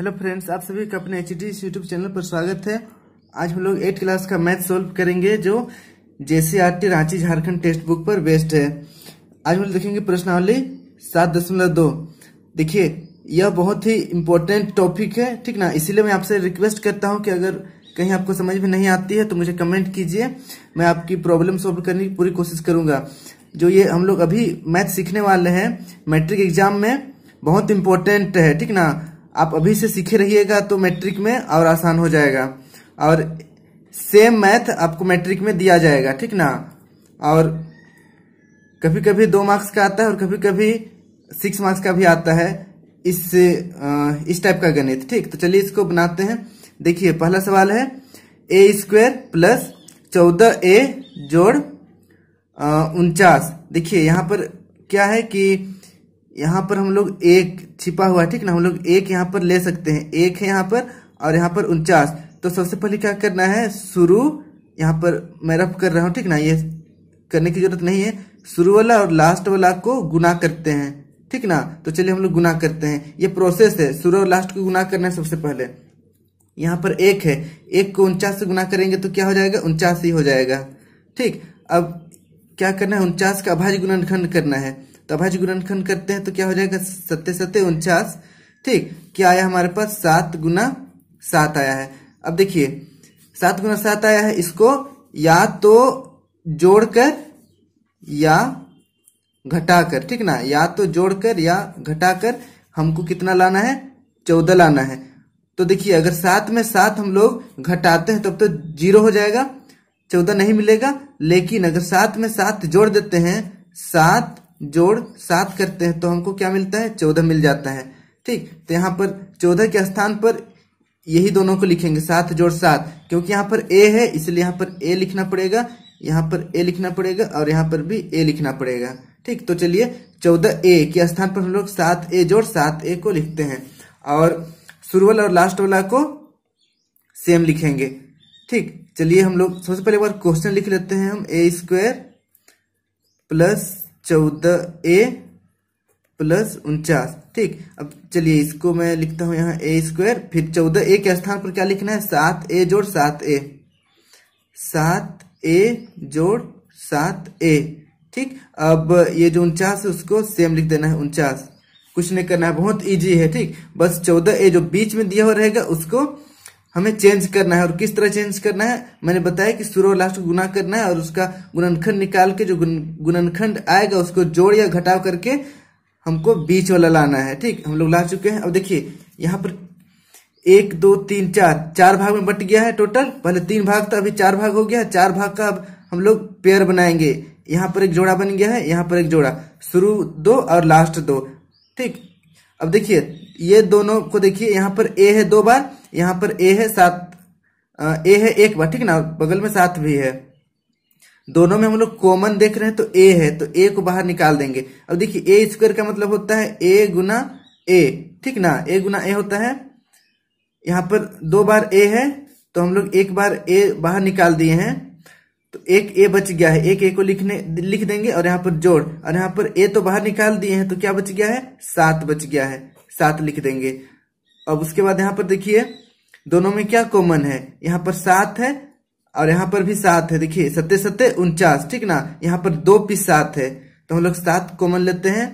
hello friends आप सभी का अपने एच डी यूट्यूब चैनल पर स्वागत है आज हम लोग एट क्लास का मैथ सोल्व करेंगे जो JCRT Ranchi Jharkhand text book पर बेस्ट है आज हम लोग देखेंगे प्रश्नावली सात दशमलव दो देखिए यह बहुत ही इम्पोर्टेंट टॉपिक है ठीक ना इसीलिए मैं आपसे रिक्वेस्ट करता हूँ कि अगर कहीं आपको समझ में नहीं आती है तो मुझे कमेंट कीजिए मैं आपकी प्रॉब्लम सॉल्व करने की पूरी कोशिश करूंगा जो ये हम लोग अभी मैथ सीखने वाले हैं मैट्रिक एग्जाम में बहुत इम्पोर्टेंट है ठीक ना आप अभी से सीखे रहिएगा तो मैट्रिक में और आसान हो जाएगा और सेम मैथ आपको मैट्रिक में दिया जाएगा ठीक ना और कभी कभी दो मार्क्स का आता है और कभी कभी सिक्स मार्क्स का भी आता है इस इस टाइप का गणित ठीक तो चलिए इसको बनाते हैं देखिए पहला सवाल है ए स्क्वेयर प्लस चौदह ए जोड़ उनचास देखिए यहाँ पर क्या है कि यहाँ पर हम लोग एक छिपा हुआ है ठीक ना हम लोग एक यहाँ पर ले सकते हैं एक है यहाँ पर और यहाँ पर उनचास तो सबसे पहले क्या करना है शुरू यहाँ पर मैं रफ कर रहा हूँ ठीक ना ये करने की जरूरत नहीं है शुरू वाला और लास्ट वाला को गुना करते हैं ठीक ना तो चलिए हम लोग गुना करते हैं ये प्रोसेस है शुरू और लास्ट को गुना करना है सबसे पहले यहाँ पर एक है एक को उनचास से गुना करेंगे तो क्या हो जाएगा उनचास ही हो जाएगा ठीक अब क्या करना है उनचास का अभाज्य गुणनखंड करना है तभाजु गुणनखंड करते हैं तो क्या हो जाएगा सत्य सत्य उनचास ठीक क्या आया हमारे पास सात गुना सात आया है अब देखिए सात गुना सात आया है इसको या तो जोड़कर या घटाकर ठीक ना या तो जोड़कर या घटाकर हमको कितना लाना है चौदह लाना है तो देखिए अगर सात में सात हम लोग घटाते हैं तब तो जीरो हो जाएगा चौदह नहीं मिलेगा लेकिन अगर सात में सात जोड़ देते हैं सात जोड़ सात करते हैं तो हमको क्या मिलता है चौदह मिल जाता है ठीक तो यहाँ पर चौदह के स्थान पर यही दोनों को लिखेंगे सात जोड़ सात क्योंकि यहाँ पर ए है इसलिए यहाँ पर ए लिखना पड़ेगा यहाँ पर ए लिखना पड़ेगा और यहाँ पर भी ए लिखना पड़ेगा ठीक तो चलिए चौदह ए के स्थान पर हम लोग सात ए जोड़ सात ए को लिखते हैं और शुरू वाला और लास्ट वाला को सेम लिखेंगे ठीक चलिए हम लोग सबसे पहले बार क्वेश्चन लिख लेते हैं हम ए स्क्वायर प्लस चौदह ए प्लस उनचास ठीक अब चलिए इसको मैं लिखता हूं यहाँ ए स्क्वायर फिर चौदह ए के स्थान पर क्या लिखना है सात ए जोड़ सात ए सात ए जोड़ सात ए ठीक अब ये जो उनचास है उसको सेम लिख देना है उनचास कुछ नहीं करना है बहुत इजी है ठीक बस चौदह ए जो बीच में दिया हुआ रहेगा उसको हमें चेंज करना है और किस तरह चेंज करना है मैंने बताया कि शुरू और लास्ट को गुना करना है और उसका गुणनखंड निकाल के जो गुणनखंड आएगा उसको जोड़ या घटाव करके हमको बीच वाला लाना है ठीक हम लोग ला चुके हैं अब देखिए यहाँ पर एक दो तीन चार चार भाग में बट गया है टोटल पहले तीन भाग था अभी चार भाग हो गया चार भाग का अब हम लोग पेयर बनाएंगे यहाँ पर एक जोड़ा बन गया है यहाँ पर एक जोड़ा शुरू दो और लास्ट दो ठीक अब देखिए ये दोनों को देखिए यहाँ पर ए है दो बार यहाँ पर ए है सात ए है एक बार ठीक है ना बगल में सात भी है दोनों में हम लोग कॉमन देख रहे हैं तो ए है तो ए को बाहर निकाल देंगे अब देखिए ए स्क्वायर का मतलब होता है ए गुना ए ठीक ना ए गुना ए होता है यहाँ पर दो बार ए है तो हम लोग एक बार ए बाहर निकाल दिए हैं तो एक ए बच गया है एक ए को लिखने लिख देंगे और यहाँ पर जोड़ और यहाँ पर ए तो बाहर निकाल दिए हैं तो क्या बच गया है सात बच गया है सात लिख देंगे अब उसके बाद यहाँ पर देखिए दोनों में क्या कॉमन है यहाँ पर सात है और यहाँ पर भी सात है देखिए सत्ते सत्ते उनचास ठीक ना यहाँ पर दो पीस सात है तो हम लोग सात कॉमन लेते हैं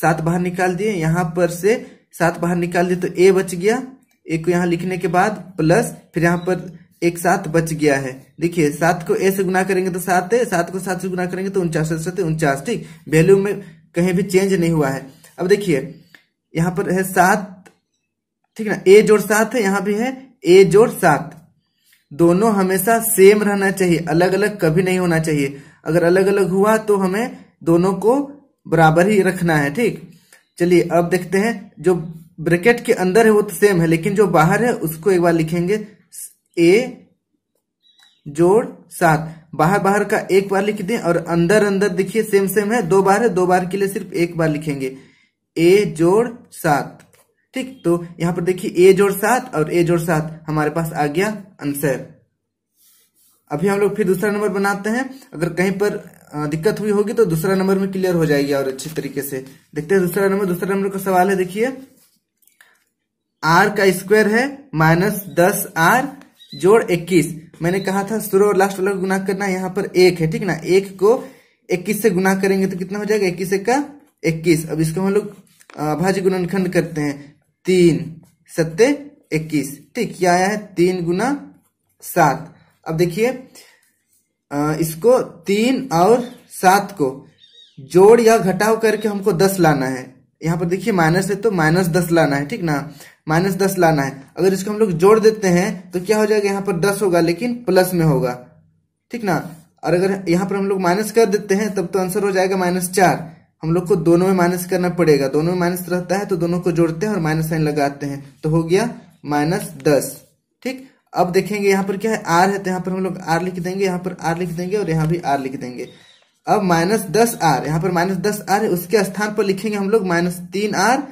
सात बाहर निकाल दिए यहाँ पर से सात बाहर निकाल दिए तो ए बच गया ए को यहाँ लिखने के बाद प्लस फिर यहाँ पर एक सात बच गया है देखिए सात को ए से गुना करेंगे तो सात है सात को सात से गुना करेंगे तो उनचास सत्य उनचास ठीक वैल्यू में कहीं भी चेंज नहीं हुआ है अब देखिए यहां पर है सात ठीक है ना ए जोड़ सात है यहां भी है ए जोड़ सात दोनों हमेशा सेम रहना चाहिए अलग अलग कभी नहीं होना चाहिए अगर अलग अलग हुआ तो हमें दोनों को बराबर ही रखना है ठीक चलिए अब देखते हैं जो ब्रैकेट के अंदर है वो तो सेम है लेकिन जो बाहर है उसको एक बार लिखेंगे ए जोड़ सात बाहर बाहर का एक बार लिख दें और अंदर अंदर देखिए सेम सेम है दो बार है दो बार के लिए सिर्फ एक बार लिखेंगे ए जोड़ सात ठीक तो यहां पर देखिए ए जोड़ सात और ए जोड़ सात हमारे पास आ गया आंसर अभी हम लोग फिर दूसरा नंबर बनाते हैं अगर कहीं पर दिक्कत हुई होगी तो दूसरा नंबर में क्लियर हो जाएगी और अच्छी तरीके से देखते हैं दूसरा नंबर दूसरा नंबर का सवाल है देखिए आर का स्क्वायर है माइनस दस आर जोड़ इक्कीस मैंने कहा था शुरू और लास्ट वाला गुना करना यहाँ पर एक है ठीक ना एक को इक्कीस से गुना करेंगे तो कितना हो जाएगा इक्कीस एक का इक्कीस अब इसको हम मतलब, लोग भाज्य गुणनखंड करते हैं तीन सत्ते इक्कीस ठीक क्या आया है तीन गुना सात अब देखिए इसको तीन और सात को जोड़ या घटाव करके हमको दस लाना है यहाँ पर देखिए माइनस है तो माइनस दस लाना है ठीक ना माइनस दस लाना है अगर इसको हम लोग जोड़ देते हैं तो क्या हो जाएगा यहाँ पर दस होगा लेकिन प्लस में होगा ठीक ना और अगर यहाँ पर हम लोग माइनस कर देते हैं तब तो आंसर हो जाएगा माइनस चार हम लोग को दोनों में माइनस करना पड़ेगा दोनों में माइनस रहता है तो दोनों को जोड़ते हैं और माइनस साइन लगाते हैं तो हो गया माइनस दस ठीक अब देखेंगे यहां पर क्या है आर है तो यहां पर हम लोग आर लिख देंगे यहाँ पर आर लिख देंगे और यहां भी आर लिख देंगे अब माइनस दस आर यहाँ पर माइनस दस आर है उसके स्थान पर लिखेंगे हम लोग माइनस तीन आर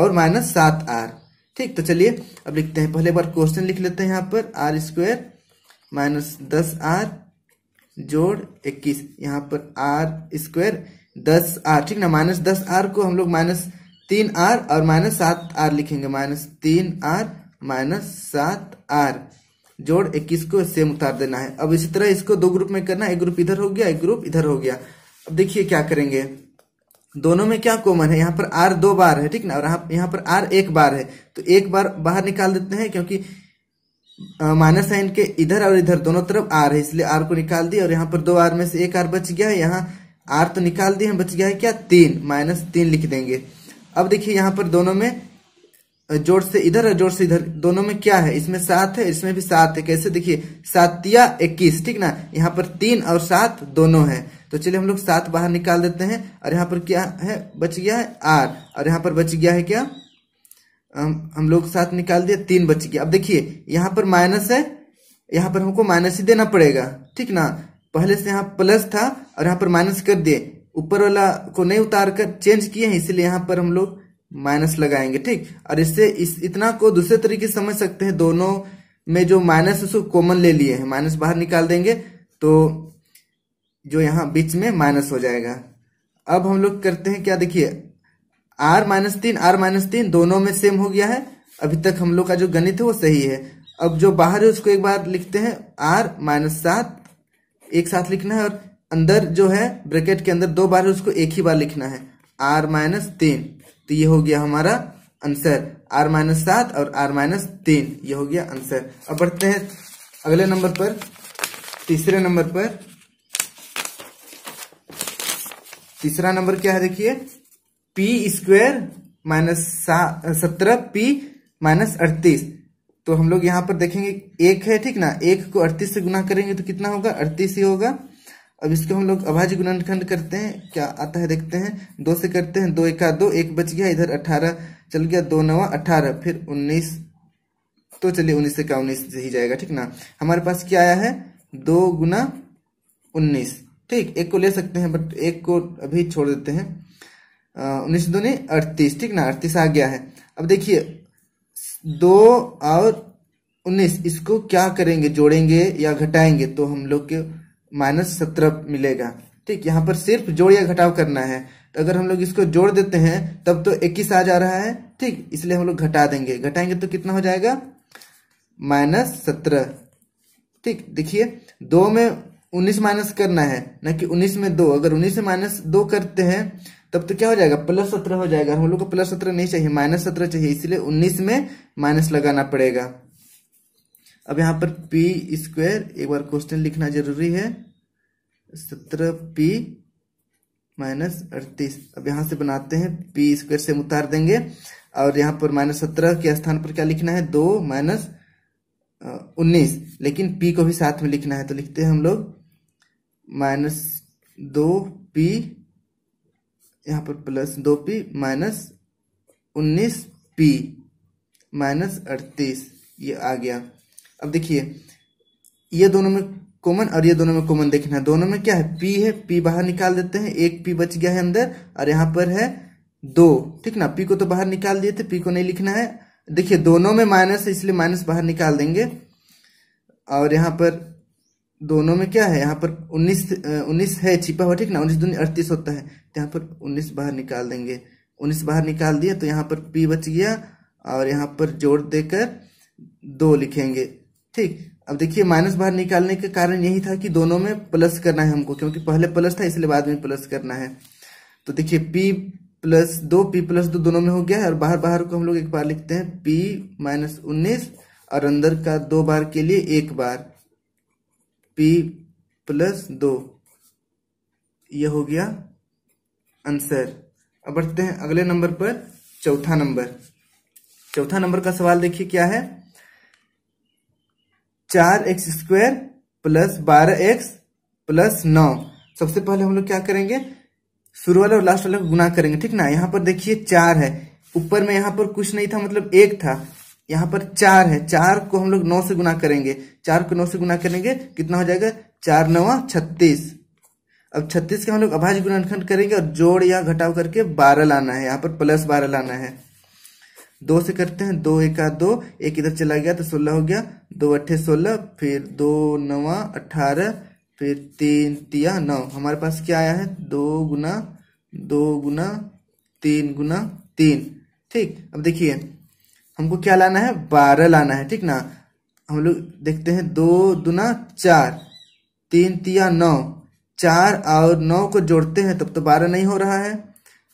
और माइनस सात आर ठीक तो चलिए अब लिखते हैं पहले बार क्वेश्चन लिख लेते हैं यहाँ पर आर स्क्वेयर माइनस दस आर जोड़ इक्कीस यहां पर आर स्क्वायर दस आर ठीक ना माइनस दस आर को हम लोग माइनस तीन आर और माइनस सात आर लिखेंगे माइनस तीन आर माइनस सात आर जोड़ इक्कीस को सेम उतार देना है अब इसी तरह इसको दो ग्रुप में करना एक ग्रुप इधर हो गया एक ग्रुप इधर हो गया अब देखिए क्या करेंगे दोनों में क्या कॉमन है यहाँ पर आर दो बार है ठीक ना और यहाँ पर आर एक बार है तो एक बार बाहर निकाल देते हैं क्योंकि माइनस साइन के इधर और इधर दोनों तरफ आर है इसलिए आर को निकाल दिया और यहाँ पर दो आर में से एक आर बच गया है यहाँ आर तो निकाल दिए हैं बच गया है क्या तीन माइनस तीन लिख देंगे अब देखिए यहाँ पर दोनों में जोर से इधर और जोर से इधर दोनों में क्या है इसमें सात है इसमें भी सात है कैसे देखिए सातिया इक्कीस ठीक ना यहाँ पर तीन और सात दोनों है तो चलिए हम लोग सात बाहर निकाल देते हैं और यहाँ पर क्या है बच गया है आर और यहाँ पर बच गया है क्या हम, हम लोग सात निकाल दिया तीन बच गया अब देखिए यहाँ पर माइनस है यहाँ पर हमको माइनस ही देना पड़ेगा ठीक ना पहले से यहाँ प्लस था और यहाँ पर माइनस कर दिए ऊपर वाला को नहीं उतार कर चेंज किए हैं इसलिए यहाँ पर हम लोग माइनस लगाएंगे ठीक और इससे इस इतना को दूसरे तरीके समझ सकते हैं दोनों में जो माइनस उसको कॉमन ले लिए हैं माइनस बाहर निकाल देंगे तो जो यहाँ बीच में माइनस हो जाएगा अब हम लोग करते हैं क्या देखिए आर माइनस तीन आर माइनस तीन दोनों में सेम हो गया है अभी तक हम लोग का जो गणित है वो सही है अब जो बाहर है उसको एक बार लिखते हैं आर माइनस सात एक साथ लिखना है और अंदर जो है ब्रैकेट के अंदर दो बार है उसको एक ही बार लिखना है आर माइनस तीन तो ये हो गया हमारा आंसर आर माइनस सात और आर माइनस तीन ये हो गया आंसर अब बढ़ते हैं अगले नंबर पर तीसरे नंबर पर तीसरा नंबर क्या है देखिए पी स्क्वेयर माइनस सत्रह पी माइनस अड़तीस तो हम लोग यहाँ पर देखेंगे एक है ठीक ना एक को अड़तीस से गुना करेंगे तो कितना होगा अड़तीस ही होगा अब इसको हम लोग अभाज्य गुणनखंड करते हैं क्या आता है देखते हैं दो से करते हैं दो एका दो एक बच गया इधर अठारह चल गया दो नवा अठारह फिर उन्नीस तो चलिए उन्नीस से का उन्नीस से ही जाएगा ठीक ना हमारे पास क्या आया है दो गुना उन्नीस ठीक एक को ले सकते हैं बट एक को अभी छोड़ देते हैं उन्नीस दो ने अड़तीस ठीक ना अड़तीस आ गया है अब देखिए दो और उन्नीस इसको क्या करेंगे जोड़ेंगे या घटाएंगे तो हम लोग के माइनस सत्रह मिलेगा ठीक यहाँ पर सिर्फ जोड़ या घटाव करना है तो अगर हम लोग इसको जोड़ देते हैं तब तो इक्कीस आ जा रहा है ठीक इसलिए हम लोग घटा देंगे घटाएंगे तो कितना हो जाएगा माइनस सत्रह ठीक देखिए दो में उन्नीस माइनस करना है ना कि उन्नीस में दो अगर उन्नीस में माइनस दो करते हैं तब तो क्या हो जाएगा प्लस सत्रह हो जाएगा हम लोग को प्लस सत्रह नहीं चाहिए माइनस सत्रह चाहिए इसलिए उन्नीस में माइनस लगाना पड़ेगा अब यहां पर पी स्क्वायर एक बार क्वेश्चन लिखना जरूरी है सत्रह पी माइनस अड़तीस अब यहां से बनाते हैं पी स्क्वेयर से उतार देंगे और यहां पर माइनस सत्रह के स्थान पर क्या लिखना है दो माइनस उन्नीस लेकिन पी को भी साथ में लिखना है तो लिखते हैं हम लोग माइनस दो पी यहाँ पर प्लस दो पी माइनस उन्नीस पी माइनस अड़तीस ये आ गया अब देखिए ये दोनों में कॉमन और ये दोनों में कॉमन देखना है दोनों में क्या है पी है पी बाहर निकाल देते हैं एक पी बच गया है अंदर और यहाँ पर है दो ठीक ना पी को तो बाहर निकाल दिए थे पी को नहीं लिखना है देखिए दोनों में माइनस है इसलिए माइनस बाहर निकाल देंगे और यहाँ पर दोनों में क्या है यहाँ पर उन्नीस उन्नीस है छिपा हुआ ठीक ना उन्नीस दूनी अड़तीस होता है तो यहाँ पर उन्नीस बाहर निकाल देंगे उन्नीस बाहर निकाल दिया तो यहाँ पर पी बच गया और यहाँ पर जोड़ देकर दो लिखेंगे ठीक अब देखिए माइनस बाहर निकालने का कारण यही था कि दोनों में प्लस करना है हमको क्योंकि पहले प्लस था इसलिए बाद में प्लस करना है तो देखिए पी प्लस दो पी प्लस दो दोनों में हो गया है और बाहर बाहर को हम लोग एक बार लिखते हैं पी माइनस उन्नीस और अंदर का दो बार के लिए एक बार पी प्लस दो यह हो गया आंसर अब बढ़ते हैं अगले नंबर पर चौथा नंबर चौथा नंबर का सवाल देखिए क्या है चार एक्स स्क्वेयर प्लस बारह एक्स प्लस नौ सबसे पहले हम लोग क्या करेंगे शुरू वाले और लास्ट वाले को गुना करेंगे ठीक ना यहां पर देखिए चार है ऊपर में यहां पर कुछ नहीं था मतलब एक था यहाँ पर चार है चार को हम लोग नौ से गुना करेंगे चार को नौ से गुना करेंगे कितना हो जाएगा चार नवा छत्तीस अब छत्तीस का हम लोग अभाज्य गुणनखंड करेंगे और जोड़ या घटाव करके बारह लाना है यहाँ पर प्लस बारह लाना है दो से करते हैं दो आध दो एक इधर चला गया तो सोलह हो गया दो अट्ठे सोलह फिर दो नवा अठारह फिर तीन तिया नौ हमारे पास क्या आया है दो गुना दो गुना तीन गुना तीन ठीक अब देखिए हमको क्या लाना है बारह लाना है ठीक ना हम लोग देखते हैं दो दुना चार तीन तिया नौ चार और नौ को जोड़ते हैं तब तो बारह नहीं हो रहा है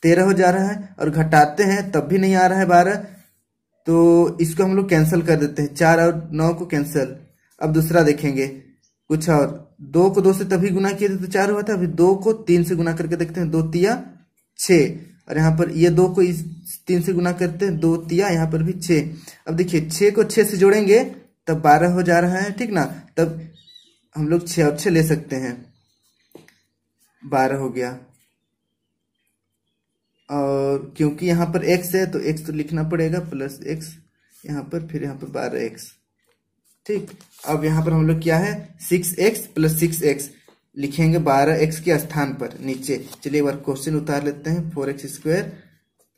तेरह हो जा रहा है और घटाते हैं तब भी नहीं आ रहा है बारह तो इसको हम लोग कैंसिल कर देते हैं चार और नौ को कैंसिल अब दूसरा देखेंगे कुछ और दो को दो से तभी गुना किए थे तो चार हुआ था अभी दो को तीन से गुना करके देखते हैं दो तिया छः और यहाँ पर ये दो को इस तीन से गुना करते हैं दो तिया यहाँ पर भी छः अब देखिए छः को छः से जोड़ेंगे तब बारह हो जा रहा है ठीक ना तब हम लोग छः और छः ले सकते हैं बारह हो गया और क्योंकि यहाँ पर एक्स है तो एक्स तो लिखना पड़ेगा प्लस एक्स यहाँ पर फिर यहाँ पर बारह एक्स ठीक अब यहाँ पर हम लोग क्या है six X plus six X लिखेंगे बारह एक्स के स्थान पर नीचे चलिए एक बार क्वेश्चन उतार लेते हैं फोर एक्स स्क्वायर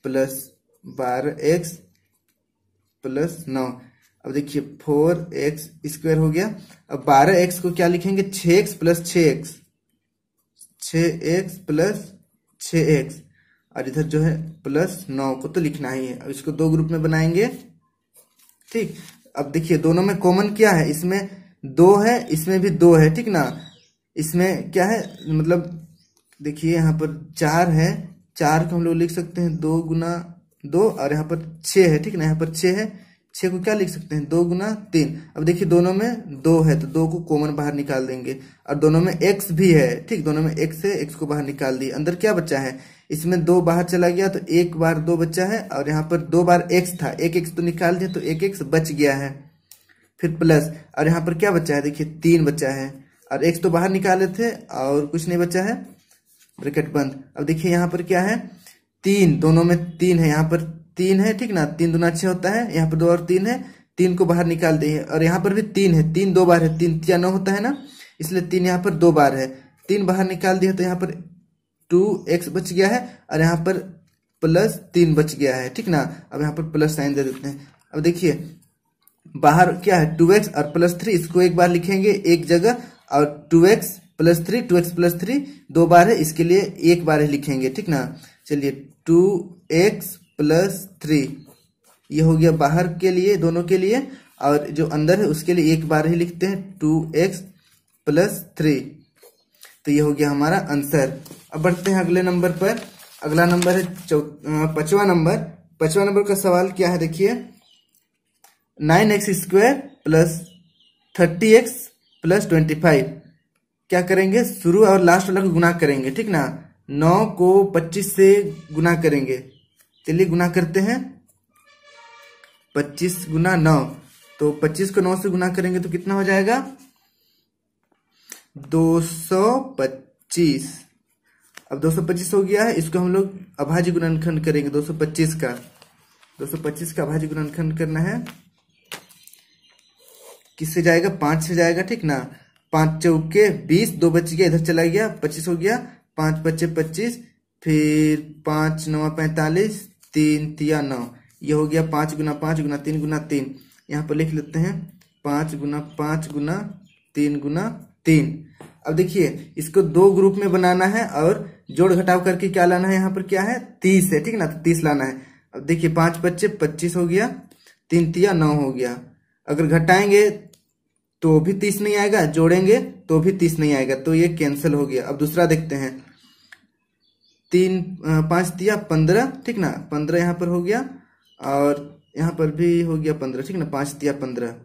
प्लस बारह एक्स प्लस नौ अब देखिए फोर एक्स स्क्वायर हो गया अब बारह एक्स को क्या लिखेंगे छ एक्स प्लस छ एक्स छ एक्स प्लस छ एक्स और इधर जो है प्लस नौ को तो लिखना ही है अब इसको दो ग्रुप में बनाएंगे ठीक अब देखिए दोनों में कॉमन क्या है इसमें दो है इसमें भी दो है ठीक ना इसमें क्या है मतलब देखिए यहाँ पर चार है चार को हम लोग लिख सकते हैं दो गुना दो और यहाँ पर छः है ठीक ना यहाँ पर छः है छः को क्या लिख सकते हैं दो गुना तीन अब देखिए दोनों में दो है तो दो को कॉमन बाहर निकाल देंगे और दोनों में एक्स भी है ठीक दोनों में एक्स है एक्स को बाहर निकाल दिए अंदर क्या बच्चा है इसमें दो बाहर चला गया तो एक बार दो बच्चा है और यहाँ पर दो बार एक्स था एक एक्स तो निकाल दिया तो एक एक्स बच गया है फिर प्लस और यहाँ पर क्या बच्चा है देखिए तीन बच्चा है और एक्स तो बाहर निकाले थे और कुछ नहीं बचा है ब्रैकेट बंद अब देखिए यहाँ पर क्या है तीन दोनों में तीन है यहाँ पर तीन है ठीक ना तीन दोनों अच्छे होता है यहाँ पर दो और तीन है तीन को बाहर निकाल दिए और यहाँ पर भी तीन है तीन दो बार है तीन या नौ होता है ना इसलिए तीन यहाँ पर दो बार है तीन बाहर निकाल दिया तो यहाँ पर टू एक्स बच गया है और यहाँ पर प्लस तीन बच गया है ठीक ना अब यहाँ पर प्लस साइन दे देते हैं अब देखिए बाहर क्या है टू एक्स और प्लस थ्री इसको एक बार लिखेंगे एक जगह और two X plus three two X plus three दो बार है इसके लिए एक बार ही लिखेंगे ठीक ना चलिए टू एक्स प्लस थ्री ये हो गया बाहर के लिए दोनों के लिए और जो अंदर है उसके लिए एक बार ही लिखते हैं टू एक्स प्लस थ्री तो ये हो गया हमारा आंसर अब बढ़ते हैं अगले नंबर पर अगला नंबर है पचवा नंबर पचवा नंबर का सवाल क्या है देखिए nine X square plus thirty X plus twenty five क्या करेंगे शुरू और लास्ट वाला को गुना करेंगे ठीक ना नौ को पच्चीस से गुना करेंगे चलिए गुना करते हैं पच्चीस गुना नौ तो पच्चीस को नौ से गुना करेंगे तो कितना हो जाएगा दो सौ पच्चीस अब दो सौ पच्चीस हो गया है इसको हम लोग अभाज्य गुणनखंड करेंगे दो सौ पच्चीस का दो सौ पच्चीस का अभाज्य गुणनखंड करना है किससे जाएगा पांच से जाएगा ठीक ना पांच चौके बीस दो बच गया इधर चला गया पच्चीस हो गया पांच पच्चे पच्चीस फिर पांच नौ पैंतालीस तीन तिया नौ ये हो गया पांच गुना पांच गुना तीन गुना तीन यहाँ पर लिख लेते हैं पांच गुना पांच गुना तीन गुना तीन अब देखिए इसको दो ग्रुप में बनाना है और जोड़ घटाव करके क्या लाना है यहाँ पर क्या है तीस है ठीक ना तो तीस लाना है अब देखिए पांच पच्चे पच्चीस हो गया तीन तिया नौ हो गया अगर घटाएंगे तो भी तीस नहीं आएगा जोड़ेंगे तो भी तीस नहीं आएगा तो ये कैंसिल हो गया अब दूसरा देखते हैं तीन पांच दिया पंद्रह ठीक ना पंद्रह यहां पर हो गया और यहां पर भी हो गया पंद्रह ठीक ना पांच दिया पंद्रह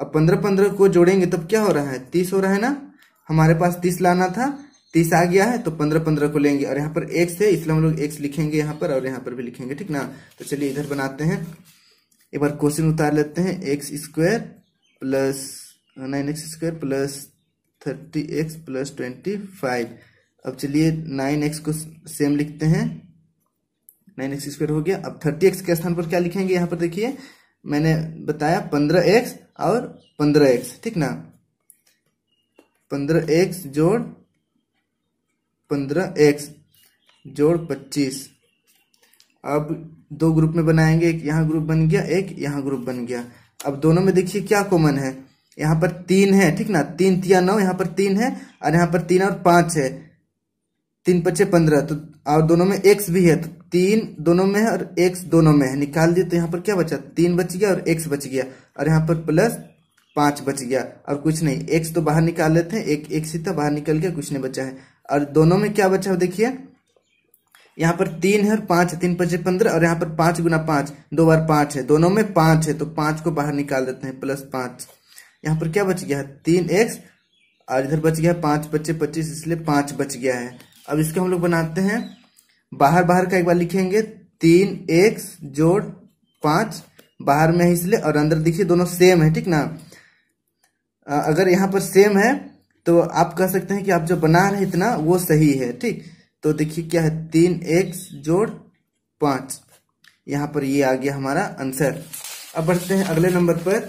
अब पंद्रह पंद्रह को जोड़ेंगे तब क्या हो रहा है तीस हो रहा है ना हमारे पास तीस लाना था तीस आ गया है तो पंद्रह पंद्रह को लेंगे और यहाँ पर एक्स है इसलिए हम लोग एक्स लिखेंगे यहाँ पर और यहाँ पर भी लिखेंगे ठीक ना तो चलिए इधर बनाते हैं एक बार क्वेश्चन उतार लेते हैं X square plus nine X square plus thirty X plus twenty five अब चलिए नाइन एक्स को सेम लिखते हैं नाइन एक्स स्क्वायर हो गया अब थर्टी एक्स के स्थान पर क्या लिखेंगे यहाँ पर देखिए मैंने बताया पंद्रह एक्स और पंद्रह एक्स ठीक ना पंद्रह एक्स जोड़ पंद्रह एक्स जोड़ पच्चीस अब दो ग्रुप में बनाएंगे एक यहाँ ग्रुप बन गया एक यहाँ ग्रुप बन गया अब दोनों में देखिए क्या कॉमन है यहाँ पर तीन है ठीक ना तीन तिया नौ यहाँ पर तीन है और यहाँ पर तीन और पांच है तीन पच्चे पंद्रह तो और दोनों में एक्स भी है तो तीन दोनों में है और एक्स दोनों में है निकाल दिए तो यहाँ पर क्या बचा तीन बच गया और एक्स बच गया और यहाँ पर प्लस पांच बच गया और कुछ नहीं एक्स तो बाहर निकाल लेते हैं एक एक सीता बाहर निकल गया कुछ नहीं बचा है और दोनों में क्या बचा देखिए यहाँ पर तीन है और पांच है तीन पचे पंद्रह और यहाँ पर पांच गुना पांच दो बार पांच है दोनों में पांच है तो पांच को बाहर निकाल देते हैं प्लस पांच यहाँ पर क्या बच गया है तीन एक्स और इधर बच गया है पांच पच्चे पच्चीस इसलिए पांच बच गया है अब इसको हम लोग बनाते हैं बाहर बाहर का एक बार लिखेंगे तीन एक्स जोड़ पांच बाहर में है इसलिए और अंदर देखिए दोनों सेम है ठीक ना अगर यहाँ पर सेम है तो आप कह सकते हैं कि आप जो बना रहे इतना वो सही है ठीक तो देखिए क्या है तीन एक्स जोड़ पांच यहां पर ये आ गया हमारा आंसर अब बढ़ते हैं अगले नंबर पर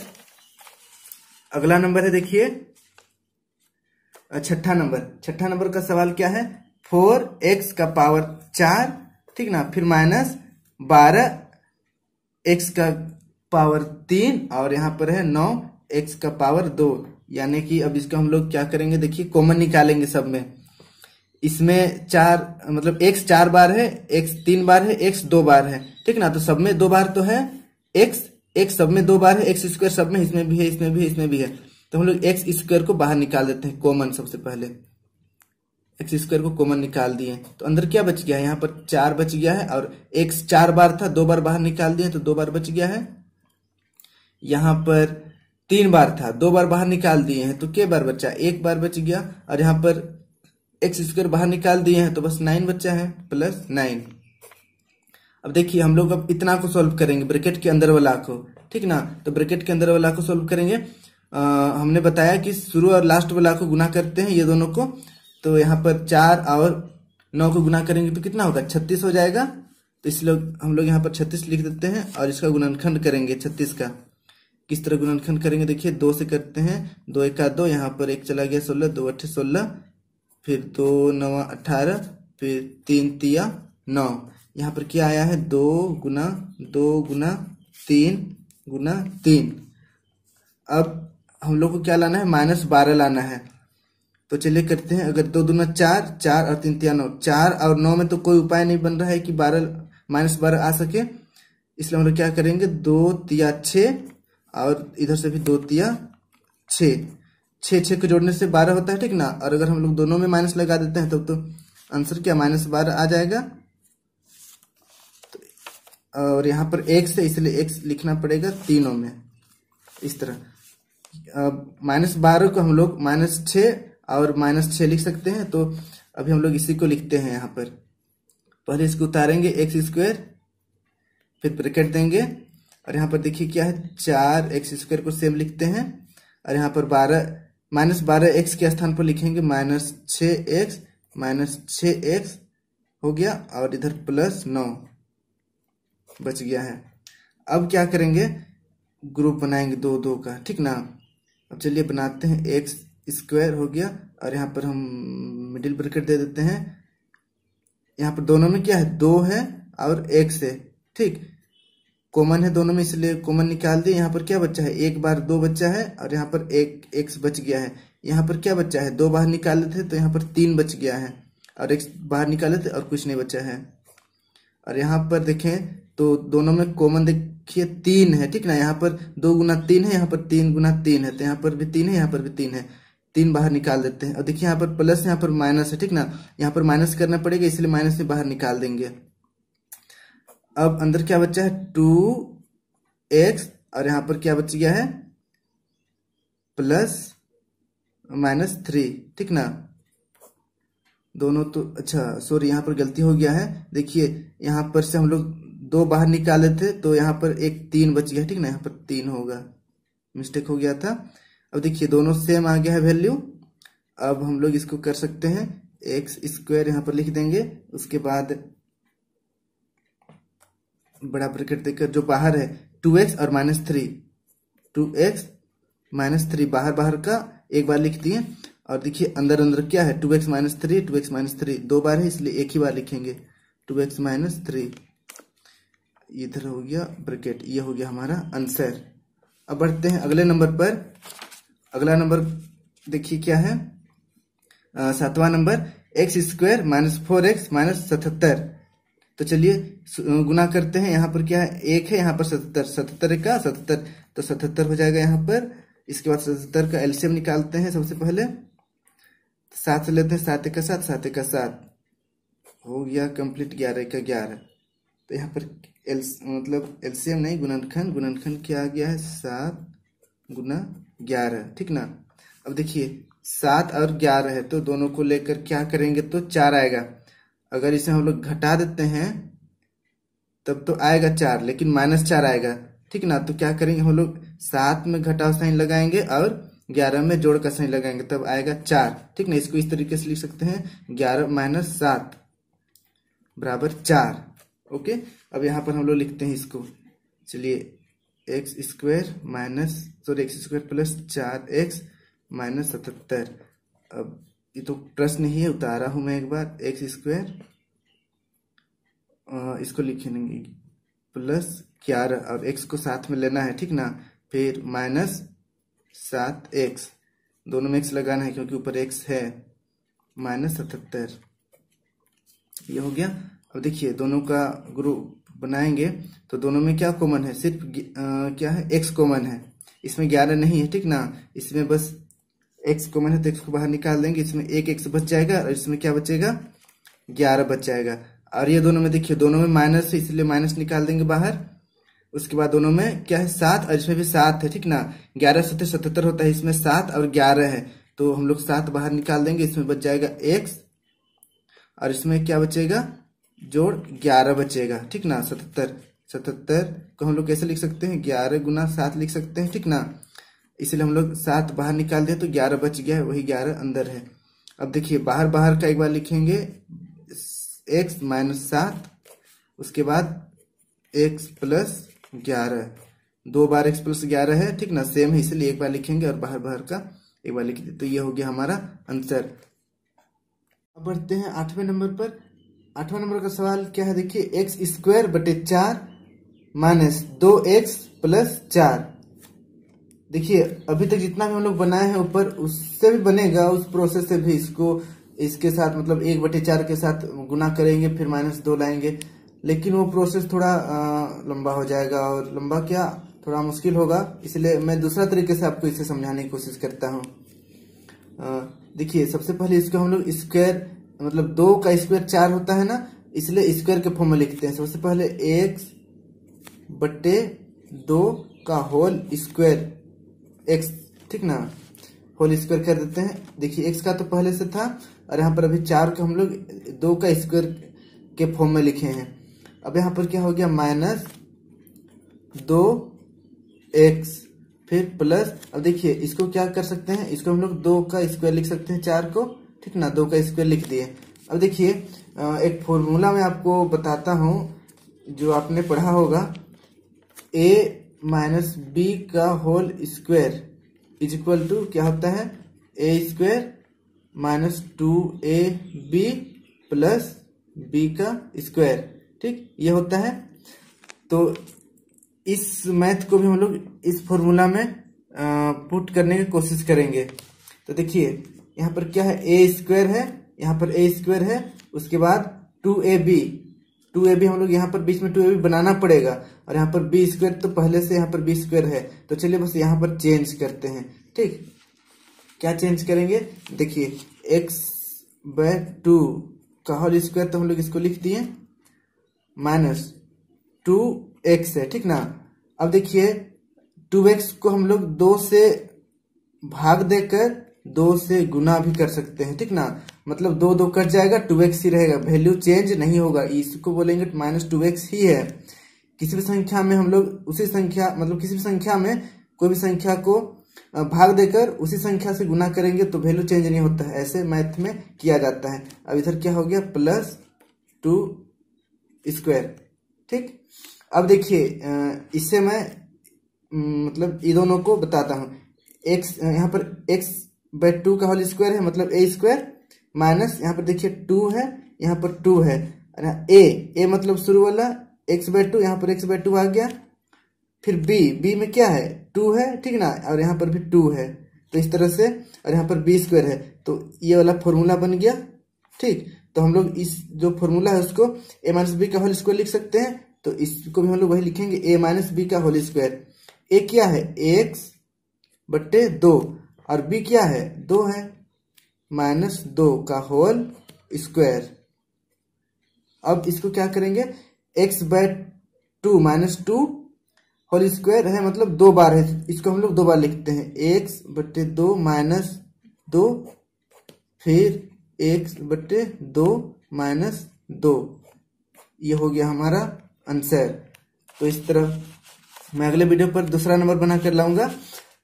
अगला नंबर है देखिए छठा नंबर छठा नंबर का सवाल क्या है फोर एक्स का पावर चार ठीक ना फिर माइनस बारह एक्स का पावर तीन और यहां पर है नौ एक्स का पावर दो यानी कि अब इसका हम लोग क्या करेंगे देखिए कॉमन निकालेंगे सब में इसमें चार मतलब एक्स चार बार है x तीन बार है एक्स दो बार है ठीक ना तो सब में दो बार तो है एक्स x सब में दो बार है एक्स स्क्वायर सब में इसमें भी है इसमें भी है इसमें भी है तो हम लोग एक्स स्क्वायर को बाहर निकाल देते हैं कॉमन सबसे पहले एक्स स्क्वायर को कॉमन निकाल दिए तो अंदर क्या बच गया है यहाँ पर चार बच गया है और एक्स चार बार था दो बार बाहर निकाल दिए तो दो बार बच गया है यहाँ पर तीन बार था दो बार बाहर निकाल दिए हैं तो के बार बचा एक बार बच गया और यहाँ पर एक्स स्क्वायर बाहर निकाल दिए हैं तो बस नाइन बच्चा है प्लस नाइन अब देखिए हम लोग अब इतना को सॉल्व करेंगे ब्रैकेट के अंदर वाला को ठीक ना तो ब्रैकेट के अंदर वाला को सॉल्व करेंगे आ, हमने बताया कि शुरू और लास्ट वाला को गुना करते हैं ये दोनों को तो यहाँ पर चार और नौ को गुना करेंगे तो कितना होगा छत्तीस हो जाएगा तो इसलिए हम लोग यहाँ पर छत्तीस लिख देते हैं और इसका गुणनखंड करेंगे छत्तीस का किस तरह गुणनखंड करेंगे देखिए दो से करते हैं दो एक का दो यहाँ पर एक चला गया सोलह दो अट्ठे सोलह फिर दो नवा अठारह फिर तीन तिया नौ यहाँ पर क्या आया है दो गुना दो गुना तीन गुना तीन अब हम लोग को क्या लाना है माइनस बारह लाना है तो चलिए करते हैं अगर दो दुना चार चार और तीन तिया नौ चार और नौ में तो कोई उपाय नहीं बन रहा है कि बारह माइनस बारह आ सके इसलिए हम लोग क्या करेंगे दो तिया छ और इधर से भी दो तिया छः छः छः को जोड़ने से बारह होता है ठीक ना और अगर हम लोग दोनों में माइनस लगा देते हैं तब तो, आंसर क्या माइनस बारह आ जाएगा तो, और यहाँ पर एक्स है इसलिए एक्स लिखना पड़ेगा तीनों में इस तरह माइनस बारह को हम लोग माइनस छ और माइनस छ लिख सकते हैं तो अभी हम लोग इसी को लिखते हैं यहाँ पर पहले इसको उतारेंगे एक्स स्क्वायर फिर ब्रैकेट देंगे और यहाँ पर देखिए क्या है चार एक्स स्क्वायर को सेम लिखते हैं और यहाँ पर बारह माइनस बारह एक्स के स्थान पर लिखेंगे माइनस छ एक्स माइनस छ एक्स हो गया और इधर प्लस नौ बच गया है अब क्या करेंगे ग्रुप बनाएंगे दो दो का ठीक ना अब चलिए बनाते हैं एक्स स्क्वायर हो गया और यहाँ पर हम मिडिल ब्रैकेट दे देते हैं यहाँ पर दोनों में क्या है दो है और एक्स है ठीक कॉमन है दोनों में इसलिए कॉमन निकाल दिए यहाँ पर क्या बच्चा है एक बार दो बच्चा है और यहाँ पर एक एक्स बच गया है यहाँ पर क्या बच्चा है दो बाहर निकाले थे तो यहाँ पर तीन बच गया है और एक बाहर निकाले थे और कुछ नहीं बचा है और यहाँ पर देखें तो दोनों में कॉमन देखिए तीन है ठीक ना यहाँ पर दो गुना तीन है यहाँ पर तीन गुना तीन है तो यहाँ पर भी तीन है यहाँ पर भी तीन है तीन बाहर निकाल देते हैं और देखिए यहाँ पर प्लस यहाँ पर माइनस है ठीक ना यहाँ पर माइनस करना पड़ेगा इसलिए माइनस में बाहर निकाल देंगे अब अंदर क्या बचा है टू एक्स और यहां पर क्या बच गया है प्लस माइनस थ्री ठीक ना दोनों तो अच्छा सॉरी यहां पर गलती हो गया है देखिए यहां पर से हम लोग दो बाहर निकाले थे तो यहां पर एक तीन बच गया ठीक ना यहाँ पर तीन होगा मिस्टेक हो गया था अब देखिए दोनों सेम आ गया है वैल्यू अब हम लोग इसको कर सकते हैं एक्स स्क्वायर यहां पर लिख देंगे उसके बाद बड़ा ब्रैकेट देकर जो बाहर है टू एक्स और minus three two X minus three बाहर बाहर का एक बार लिख दिए और देखिए अंदर अंदर क्या है two X minus three two X minus three दो बार है इसलिए एक ही बार लिखेंगे टू एक्स माइनस थ्री इधर हो गया ब्रैकेट ये हो गया हमारा आंसर अब बढ़ते हैं अगले नंबर पर अगला नंबर देखिए क्या है सातवां number X square minus four X minus सतहत्तर तो चलिए गुना करते हैं यहाँ पर क्या है एक है यहाँ पर सतहत्तर सतहत्तर का सतहत्तर तो सतहत्तर हो जाएगा यहाँ पर इसके बाद सतहत्तर का एलसीएम निकालते हैं सबसे पहले तो सात से लेते हैं सात एक का सात सात एक का सात हो गया कंप्लीट ग्यारह का ग्यारह तो यहाँ पर एल मतलब एलसीएम नहीं गुणनखंड गुणनखंड क्या आ गया है सात गुना ग्यारह ठीक ना अब देखिए सात और ग्यारह है तो दोनों को लेकर क्या करेंगे तो चार आएगा अगर इसे हम लोग घटा देते हैं तब तो आएगा चार लेकिन माइनस चार आएगा ठीक ना तो क्या करेंगे हम लोग सात में घटाव साइन लगाएंगे और ग्यारह में जोड़ का साइन लगाएंगे तब आएगा चार ठीक ना इसको इस तरीके से लिख सकते हैं ग्यारह माइनस सात बराबर चार ओके अब यहां पर हम लोग लिखते हैं इसको चलिए X square minus sorry X square plus चार एक्स माइनस सतहत्तर अब ये तो प्रश्न ही उतारा हूं मैं एक बार एक्स स्क्वायर इसको लिखेंगे प्लस ग्यारह अब एक्स को साथ में लेना है ठीक ना फिर माइनस सात एक्स दोनों में एक्स लगाना है क्योंकि ऊपर एक्स है माइनस सतहत्तर ये हो गया अब देखिए दोनों का ग्रुप बनाएंगे तो दोनों में क्या कॉमन है सिर्फ आ, क्या है एक्स कॉमन है इसमें ग्यारह नहीं है ठीक ना इसमें बस एक्स को है तो एक्स को बाहर निकाल देंगे इसमें एक एक्स बच जाएगा और इसमें क्या बचेगा ग्यारह बच जाएगा और ये दोनों में देखिए दोनों में माइनस है इसलिए माइनस निकाल देंगे बाहर उसके बाद दोनों में क्या है सात और इसमें भी सात है ठीक ना ग्यारह सत्य सतहत्तर होता है इसमें सात और ग्यारह है तो हम लोग सात बाहर निकाल देंगे इसमें बच जाएगा एक्स और इसमें क्या बचेगा जोड़ ग्यारह बचेगा ठीक ना सतहत्तर सतहत्तर को हम लोग कैसे लिख सकते हैं ग्यारह गुना सात लिख सकते हैं ठीक ना इसलिए हम लोग सात बाहर निकाल दिए तो ग्यारह बच गया वही ग्यारह अंदर है अब देखिए बाहर बाहर का एक बार लिखेंगे एक्स माइनस सात उसके बाद एक्स प्लस ग्यारह दो बार एक्स प्लस ग्यारह है ठीक ना सेम है इसलिए एक बार लिखेंगे और बाहर बाहर का एक बार लिखेंगे तो ये हो गया हमारा आंसर अब बढ़ते हैं आठवें नंबर पर आठवां नंबर का सवाल क्या है देखिए एक्स स्क्वायर बटे चार माइनस दो एक्स प्लस चार देखिए अभी तक जितना भी हम लोग बनाए हैं ऊपर उससे भी बनेगा उस प्रोसेस से भी इसको इसके साथ मतलब एक बटे चार के साथ गुना करेंगे फिर माइनस दो लाएंगे लेकिन वो प्रोसेस थोड़ा आ, लंबा हो जाएगा और लंबा क्या थोड़ा मुश्किल होगा इसलिए मैं दूसरा तरीके से आपको इसे समझाने की कोशिश करता हूँ देखिए सबसे पहले इसको हम लोग स्क्वायर मतलब दो का स्क्वायर चार होता है ना इसलिए स्क्वायर के फॉर्म में लिखते हैं सबसे पहले एक बटे दो का होल स्क्वायर एक्स ठीक ना होल स्क्वायर कर देते हैं देखिए एक्स का तो पहले से था और यहाँ पर अभी चार का हम लोग दो का स्क्वायर के फॉर्म में लिखे हैं अब यहाँ पर क्या हो गया माइनस दो एक्स फिर प्लस अब देखिए इसको क्या कर सकते हैं इसको हम लोग दो का स्क्वायर लिख सकते हैं चार को ठीक ना दो का स्क्वायर लिख दिए अब देखिए एक फॉर्मूला मैं आपको बताता हूँ जो आपने पढ़ा होगा ए माइनस बी का whole square is equal to क्या होता है A square minus two A B plus B का स्क्वायर ठीक ये होता है तो इस मैथ को भी हम लोग इस फॉर्मूला में पुट करने की कोशिश करेंगे तो देखिए यहाँ पर क्या है ए स्क्वायर है यहाँ पर ए स्क्वायर है उसके बाद two A B two A B हम लोग यहाँ पर बीच में टू ए बी बनाना पड़ेगा और यहाँ पर बी स्क्वेयर तो पहले से यहाँ पर बी स्क्वेयर है तो चलिए बस यहाँ पर चेंज करते हैं ठीक क्या चेंज करेंगे देखिए एक्स बाय टू का होल स्क्वायर तो हम लोग इसको लिख दिए माइनस टू एक्स है ठीक ना अब देखिए टू एक्स को हम लोग दो से भाग देकर दो से गुना भी कर सकते हैं ठीक ना मतलब दो दो कट जाएगा टू एक्स ही रहेगा वैल्यू चेंज नहीं होगा इसको बोलेंगे माइनस टू एक्स ही है किसी भी संख्या में हम लोग उसी संख्या मतलब किसी भी संख्या में कोई भी संख्या को भाग देकर उसी संख्या से गुना करेंगे तो वैल्यू चेंज नहीं होता है ऐसे मैथ में किया जाता है अब इधर क्या हो गया प्लस टू स्क्वायर ठीक अब देखिए इससे मैं मतलब ये दोनों को बताता हूँ एक्स यहाँ पर एक्स बाई टू का होल स्क्वायर है मतलब ए स्क्वायर माइनस यहाँ पर देखिए टू है यहाँ पर टू है ए ए मतलब शुरू वाला एक्स बाय टू यहाँ पर एक्स बाय टू आ गया फिर बी बी में क्या है टू है ठीक ना और यहाँ पर भी टू है तो इस तरह से और यहाँ पर बी स्क्वायर है तो ये वाला फॉर्मूला बन गया ठीक तो हम लोग इस जो फॉर्मूला है उसको ए माइनस बी का होल स्क्वायर लिख सकते हैं तो इसको भी हम लोग वही लिखेंगे ए माइनस बी का होल स्क्वायर ए क्या है एक्स बट्टे दो और बी क्या है दो है माइनस दो का होल स्क्वायर अब इसको क्या करेंगे X by two minus two whole square है मतलब दो बार है इसको हम लोग दो बार लिखते हैं एक्स बटे दो माइनस दो फिर एक्स बटे दो माइनस दो ये हो गया हमारा आंसर तो इस तरह मैं अगले वीडियो पर दूसरा नंबर बनाकर लाऊंगा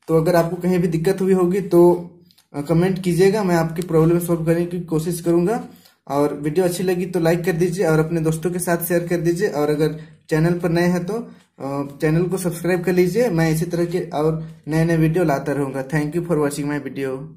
तो अगर आपको कहीं भी दिक्कत हुई होगी तो कमेंट कीजिएगा मैं आपकी प्रॉब्लम सॉल्व करने की कोशिश करूंगा और वीडियो अच्छी लगी तो लाइक कर दीजिए और अपने दोस्तों के साथ शेयर कर दीजिए और अगर चैनल पर नए हैं तो चैनल को सब्सक्राइब कर लीजिए मैं इसी तरह के और नए नए वीडियो लाता रहूंगा thank you for watching my video